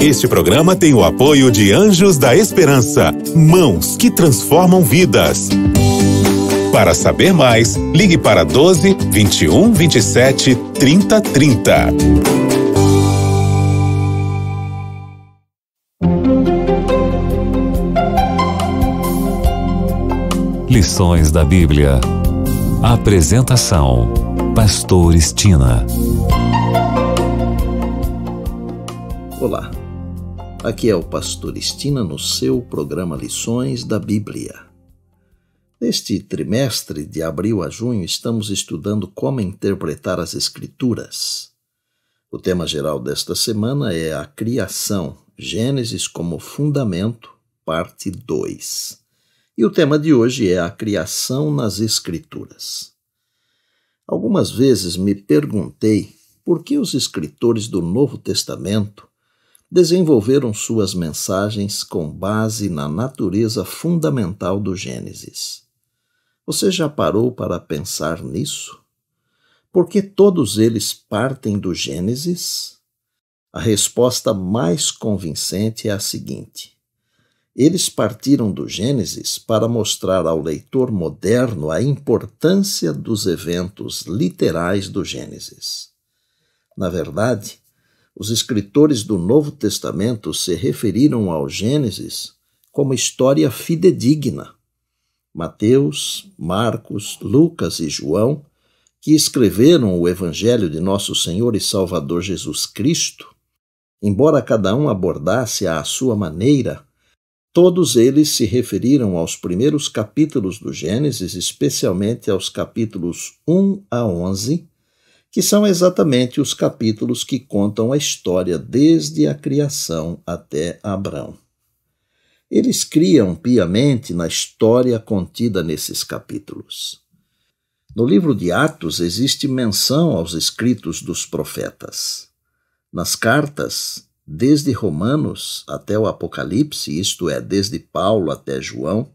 Este programa tem o apoio de Anjos da Esperança, mãos que transformam vidas. Para saber mais, ligue para 12 21 27 30 30. Lições da Bíblia. Apresentação: Pastor Estina. Olá. Aqui é o Pastor Estina no seu programa Lições da Bíblia. Neste trimestre, de abril a junho, estamos estudando como interpretar as Escrituras. O tema geral desta semana é a criação, Gênesis como fundamento, parte 2. E o tema de hoje é a criação nas Escrituras. Algumas vezes me perguntei por que os escritores do Novo Testamento desenvolveram suas mensagens com base na natureza fundamental do Gênesis. Você já parou para pensar nisso? Porque todos eles partem do Gênesis? A resposta mais convincente é a seguinte: eles partiram do Gênesis para mostrar ao leitor moderno a importância dos eventos literais do Gênesis. Na verdade, os escritores do Novo Testamento se referiram ao Gênesis como história fidedigna. Mateus, Marcos, Lucas e João, que escreveram o Evangelho de Nosso Senhor e Salvador Jesus Cristo, embora cada um abordasse à sua maneira, todos eles se referiram aos primeiros capítulos do Gênesis, especialmente aos capítulos 1 a 11, que são exatamente os capítulos que contam a história desde a criação até Abrão. Eles criam piamente na história contida nesses capítulos. No livro de Atos existe menção aos escritos dos profetas. Nas cartas, desde Romanos até o Apocalipse, isto é, desde Paulo até João,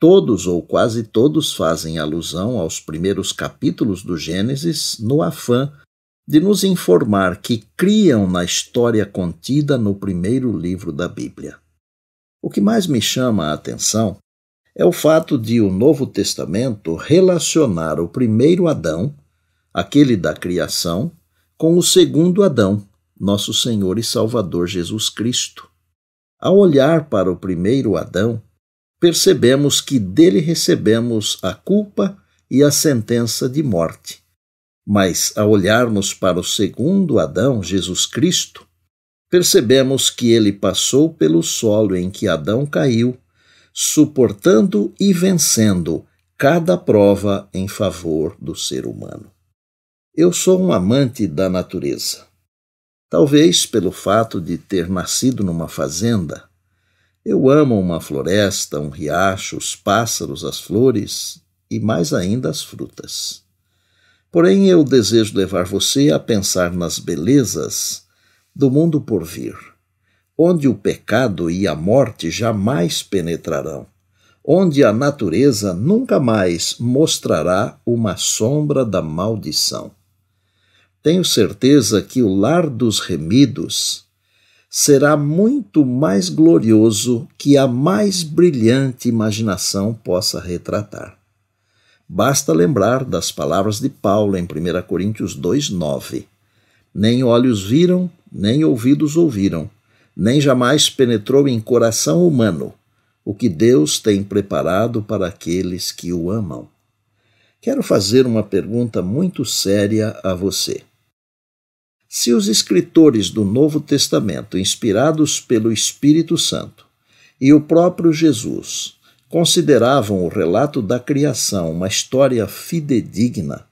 Todos ou quase todos fazem alusão aos primeiros capítulos do Gênesis no afã de nos informar que criam na história contida no primeiro livro da Bíblia. O que mais me chama a atenção é o fato de o Novo Testamento relacionar o primeiro Adão, aquele da criação, com o segundo Adão, nosso Senhor e Salvador Jesus Cristo. Ao olhar para o primeiro Adão, percebemos que dele recebemos a culpa e a sentença de morte. Mas, ao olharmos para o segundo Adão, Jesus Cristo, percebemos que ele passou pelo solo em que Adão caiu, suportando e vencendo cada prova em favor do ser humano. Eu sou um amante da natureza. Talvez pelo fato de ter nascido numa fazenda, eu amo uma floresta, um riacho, os pássaros, as flores e mais ainda as frutas. Porém, eu desejo levar você a pensar nas belezas do mundo por vir, onde o pecado e a morte jamais penetrarão, onde a natureza nunca mais mostrará uma sombra da maldição. Tenho certeza que o lar dos remidos será muito mais glorioso que a mais brilhante imaginação possa retratar. Basta lembrar das palavras de Paulo em 1 Coríntios 2:9. Nem olhos viram, nem ouvidos ouviram, nem jamais penetrou em coração humano o que Deus tem preparado para aqueles que o amam. Quero fazer uma pergunta muito séria a você. Se os escritores do Novo Testamento, inspirados pelo Espírito Santo e o próprio Jesus, consideravam o relato da criação uma história fidedigna,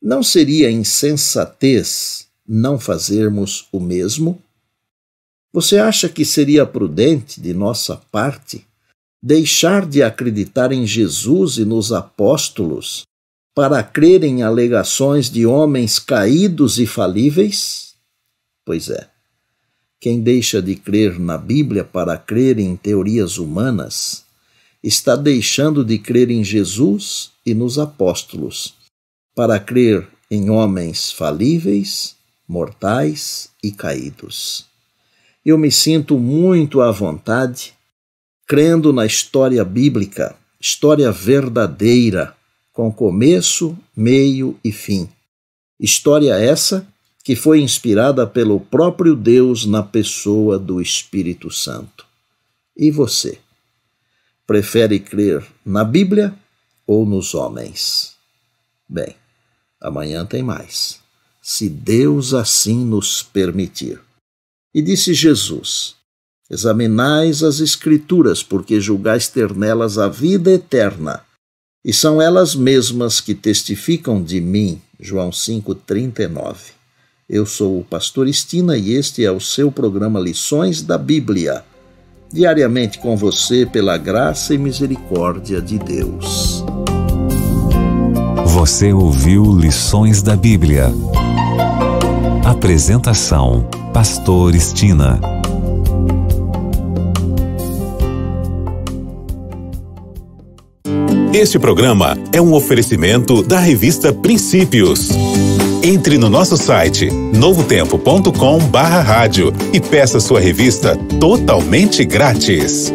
não seria insensatez não fazermos o mesmo? Você acha que seria prudente de nossa parte deixar de acreditar em Jesus e nos apóstolos para crer em alegações de homens caídos e falíveis? Pois é. Quem deixa de crer na Bíblia para crer em teorias humanas está deixando de crer em Jesus e nos apóstolos, para crer em homens falíveis, mortais e caídos. Eu me sinto muito à vontade crendo na história bíblica, história verdadeira, com começo, meio e fim. História essa que foi inspirada pelo próprio Deus na pessoa do Espírito Santo. E você? Prefere crer na Bíblia ou nos homens? Bem, amanhã tem mais, se Deus assim nos permitir. E disse Jesus: Examinais as Escrituras, porque julgais ter nelas a vida eterna e são elas mesmas que testificam de mim. João 5:39. Eu sou o pastor Estina e este é o seu programa Lições da Bíblia, diariamente com você pela graça e misericórdia de Deus. Você ouviu Lições da Bíblia. Apresentação: Pastor Estina. Este programa é um oferecimento da revista Princípios. Entre no nosso site novotempo.com/barra rádio e peça sua revista totalmente grátis.